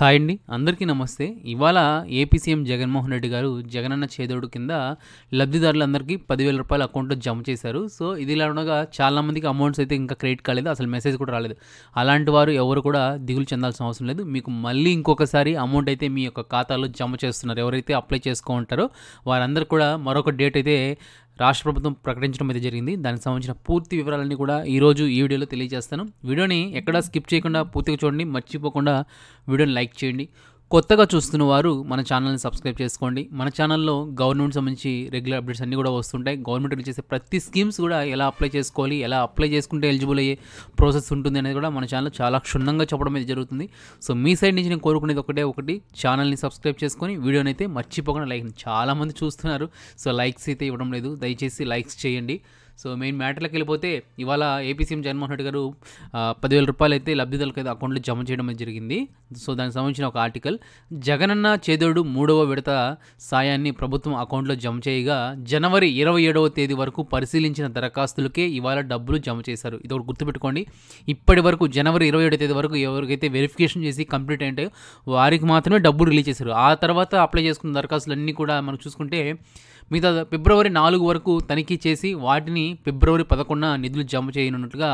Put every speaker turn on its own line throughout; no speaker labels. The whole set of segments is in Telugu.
హాయ్ అండి అందరికీ నమస్తే ఇవాళ ఏపీసీఎం జగన్మోహన్ రెడ్డి గారు జగనన్న చేదోడు కింద లబ్ధిదారులందరికీ పదివేల రూపాయలు అకౌంట్లో జమ చేశారు సో ఇది ఇలా ఉండగా చాలామందికి అమౌంట్స్ అయితే ఇంకా క్రెడిట్ కాలేదు అసలు మెసేజ్ కూడా రాలేదు అలాంటి వారు ఎవరు కూడా దిగులు చెందాల్సిన అవసరం లేదు మీకు మళ్ళీ ఇంకొకసారి అమౌంట్ అయితే మీ యొక్క ఖాతాలో జమ చేస్తున్నారు ఎవరైతే అప్లై చేసుకో ఉంటారో వారందరూ కూడా మరొక డేట్ అయితే రాష్ట్ర ప్రభుత్వం ప్రకటించడం అయితే జరిగింది దానికి సంబంధించిన పూర్తి వివరాలన్నీ కూడా ఈరోజు ఈ వీడియోలో తెలియజేస్తాను వీడియోని ఎక్కడా స్కిప్ చేయకుండా పూర్తిగా చూడండి మర్చిపోకుండా వీడియోని లైక్ చేయండి కొత్తగా చూస్తున్న వారు మన ఛానల్ని సబ్స్క్రైబ్ చేసుకోండి మన ఛానల్లో గవర్నమెంట్ సంబంధించి రెగ్యులర్ అప్డేట్స్ అన్నీ కూడా వస్తుంటాయి గవర్నమెంట్ నుంచి చేసే ప్రతి స్కీమ్స్ కూడా ఎలా అప్లై చేసుకోవాలి ఎలా అప్లై చేసుకుంటే ఎలిజిబుల్ అయ్యే ప్రాసెస్ ఉంటుంది అనేది కూడా మన ఛానల్ చాలా క్షుణ్ణంగా చెప్పడం అయితే జరుగుతుంది సో మీ సైడ్ నుంచి నేను కోరుకునేది ఒకటే ఒకటి ఛానల్ని సబ్స్క్రైబ్ చేసుకొని వీడియోని అయితే మర్చిపోకుండా లైక్ చాలామంది చూస్తున్నారు సో లైక్స్ అయితే ఇవ్వడం లేదు దయచేసి లైక్స్ చేయండి సో మెయిన్ మ్యాటర్లకు వెళ్ళిపోతే ఇవాళ ఏపీ సీఎం జగన్మోహన్ రెడ్డి గారు పదివేల రూపాయలు అయితే లబ్ధిదారులకు అయితే అకౌంట్లో జమ చేయడం జరిగింది సో దానికి సంబంధించిన ఒక ఆర్టికల్ జగనన్న చేదోడు మూడవ విడత సాయాన్ని ప్రభుత్వం అకౌంట్లో జమ చేయగా జనవరి ఇరవై ఏడవ తేదీ వరకు పరిశీలించిన దరఖాస్తులకే ఇవాళ డబ్బులు జమ చేశారు ఇది ఒకటి గుర్తుపెట్టుకోండి ఇప్పటి వరకు జనవరి ఇరవై ఏడవ తేదీ వరకు ఎవరికైతే వెరిఫికేషన్ చేసి కంప్లీట్ అయ్యాయో వారికి మాత్రమే డబ్బులు రిలీజ్ చేశారు ఆ తర్వాత అప్లై చేసుకున్న దరఖాస్తులన్నీ కూడా మనం చూసుకుంటే మిగతా ఫిబ్రవరి నాలుగు వరకు తనిఖీ చేసి వాటిని ఫిబ్రవరి పదకొండున నిధులు జమ చేయనున్నట్టుగా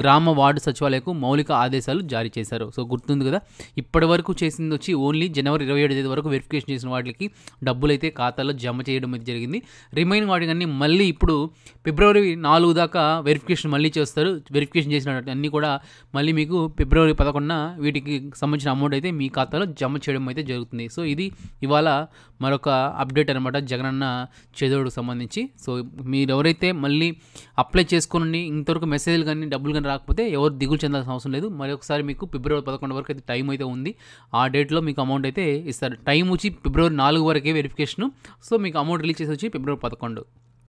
గ్రామ వార్డు సచివాలయకు మౌలిక ఆదేశాలు జారీ చేశారు సో గుర్తుంది కదా ఇప్పటి వరకు చేసింది వచ్చి ఓన్లీ జనవరి ఇరవై ఏడు తేదీ వరకు వెరిఫికేషన్ చేసిన వాటికి డబ్బులు అయితే ఖాతాలో జమ చేయడం అయితే జరిగింది రిమైనింగ్ వాటికి అన్నీ మళ్ళీ ఇప్పుడు ఫిబ్రవరి నాలుగు దాకా వెరిఫికేషన్ మళ్ళీ చేస్తారు వెరిఫికేషన్ చేసిన అన్నీ కూడా మళ్ళీ మీకు ఫిబ్రవరి పదకొండున వీటికి సంబంధించిన అమౌంట్ అయితే మీ ఖాతాలో జమ చేయడం అయితే జరుగుతుంది సో ఇది ఇవాళ మరొక అప్డేట్ అనమాట జగనన్న చదువుడుకు సంబంధించి సో మీరు ఎవరైతే మళ్ళీ అప్లై చేసుకోనండి ఇంతవరకు మెసేజ్లు కానీ డబ్బులు కానీ రాకపోతే ఎవరు దిగులు చెందాల్సిన అవసరం లేదు మరొకసారి మీకు ఫిబ్రవరి పదకొండు వరకు అయితే టైం అయితే ఉంది ఆ డేట్లో మీకు అమౌంట్ అయితే ఇస్తారు టైం వచ్చి ఫిబ్రవరి నాలుగు వరకే వెరిఫికేషన్ సో మీకు అమౌంట్ రిలీజ్ చేసి వచ్చి ఫిబ్రవరి పదకొండు